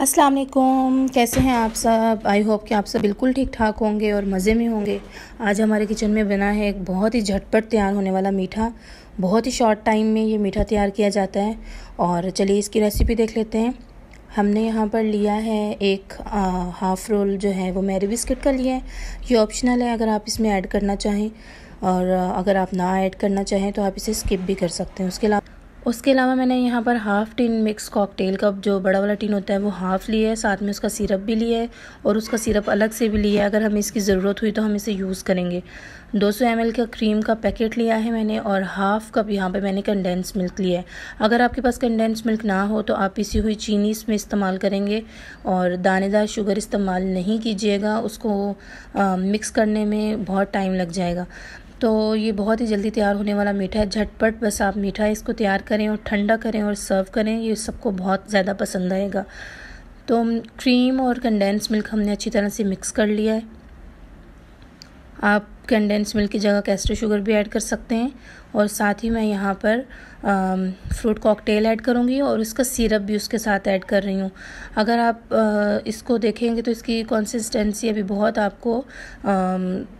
अस्सलाम वालेकुम कैसे हैं आप सब आई होप कि आप सब बिल्कुल ठीक ठाक होंगे और मज़े में होंगे आज हमारे किचन में बना है एक बहुत ही झटपट तैयार होने वाला मीठा बहुत ही शॉर्ट टाइम में ये मीठा तैयार किया जाता है और चलिए इसकी रेसिपी देख लेते हैं हमने यहाँ पर लिया है एक हाफ़ रोल जो है वो मैरी बिस्किट का लिया है ये ऑप्शनल है अगर आप इसमें ऐड करना चाहें और अगर आप ना ऐड करना चाहें तो आप इसे स्किप भी कर सकते हैं उसके अलावा उसके अलावा मैंने यहाँ पर हाफ़ टिन मिक्स कॉकटेल का जो बड़ा वाला टिन होता है वो हाफ़ लिया है साथ में उसका सिरप भी लिया है और उसका सिरप अलग से भी लिया है अगर हमें इसकी ज़रूरत हुई तो हम इसे यूज़ करेंगे 200 सौ का क्रीम का पैकेट लिया है मैंने और हाफ़ कप यहाँ पे मैंने कंडेंस मिल्क लिया है अगर आपके पास कंडेंस मिल्क ना हो तो आप इसी हुई चीनी इसमें इस्तेमाल करेंगे और दानेदार शुगर इस्तेमाल नहीं कीजिएगा उसको आ, मिक्स करने में बहुत टाइम लग जाएगा तो ये बहुत ही जल्दी तैयार होने वाला मीठा है झटपट बस आप मीठा इसको तैयार करें और ठंडा करें और सर्व करें ये सबको बहुत ज़्यादा पसंद आएगा तो क्रीम और कंडेंस मिल्क हमने अच्छी तरह से मिक्स कर लिया है आप कंडेंस मिल्क की जगह कैस्टर शुगर भी ऐड कर सकते हैं और साथ ही मैं यहाँ पर फ्रूट कॉकटेल ऐड करूँगी और इसका सिरप भी उसके साथ ऐड कर रही हूँ अगर आप आ, इसको देखेंगे तो इसकी कंसिस्टेंसी अभी बहुत आपको आ,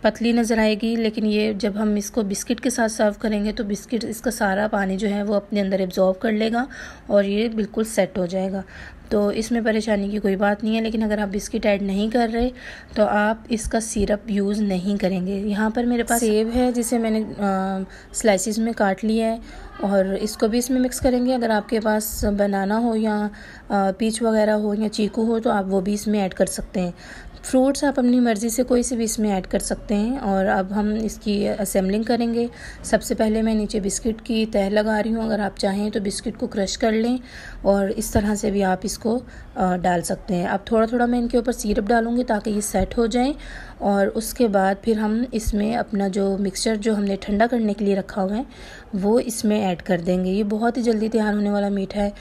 पतली नज़र आएगी लेकिन ये जब हम इसको बिस्किट के साथ सर्व करेंगे तो बिस्किट इसका सारा पानी जो है वो अपने अंदर एब्जॉर्व कर लेगा और ये बिल्कुल सेट हो जाएगा तो इसमें परेशानी की कोई बात नहीं है लेकिन अगर आप बिस्किट ऐड नहीं कर रहे तो आप इसका सिरप यूज़ नहीं करेंगे यहाँ पर मेरे पास सेब है जिसे मैंने स्लाइसिस में काट लिया है और इसको भी इसमें मिक्स करेंगे अगर आपके पास बनाना हो या पीच वगैरह हो या चीकू हो तो आप वो भी इसमें ऐड कर सकते हैं फ्रूट्स आप अपनी मर्ज़ी से कोई से भी इसमें ऐड कर सकते हैं और अब हम इसकी असेंबलिंग करेंगे सबसे पहले मैं नीचे बिस्किट की तह लगा रही हूँ अगर आप चाहें तो बिस्किट को क्रश कर लें और इस तरह से भी आप इसको डाल सकते हैं अब थोड़ा थोड़ा मैं इनके ऊपर सीरप डालूँगी ताकि ये सेट हो जाएँ और उसके बाद फिर हम इसमें अपना जो मिक्सचर जो हमने ठंडा करने के लिए रखा हुआ है वो इसमें ऐड कर देंगे ये बहुत ही जल्दी तैयार होने वाला मीठा है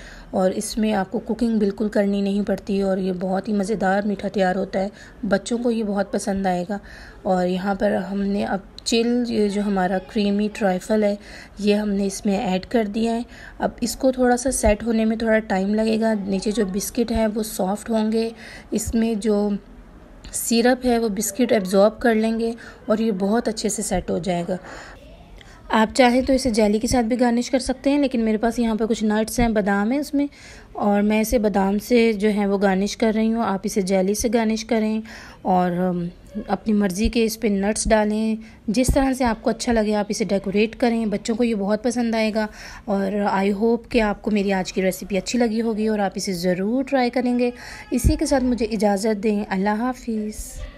और इसमें आपको कुकिंग बिल्कुल करनी नहीं पड़ती और ये बहुत ही मज़ेदार मीठा तैयार होता है बच्चों को ये बहुत पसंद आएगा और यहाँ पर हमने अब चिल ये जो हमारा क्रीमी ट्राइफल है ये हमने इसमें ऐड कर दिया है अब इसको थोड़ा सा सेट होने में थोड़ा टाइम लगेगा नीचे जो बिस्किट हैं वो सॉफ्ट होंगे इसमें जो सिरप है वो बिस्किट एब्ज़ॉर्ब कर लेंगे और ये बहुत अच्छे से सेट हो जाएगा आप चाहें तो इसे जेली के साथ भी गार्निश कर सकते हैं लेकिन मेरे पास यहाँ पर कुछ नट्स हैं बादाम हैं उसमें और मैं इसे बादाम से जो है वो गार्निश कर रही हूँ आप इसे जेली से गार्निश करें और अपनी मर्ज़ी के इस पर नट्स डालें जिस तरह से आपको अच्छा लगे आप इसे डेकोरेट करें बच्चों को ये बहुत पसंद आएगा और आई होप कि आपको मेरी आज की रेसिपी अच्छी लगी होगी और आप इसे ज़रूर ट्राई करेंगे इसी के साथ मुझे इजाज़त दें अल्लाह हाफिज़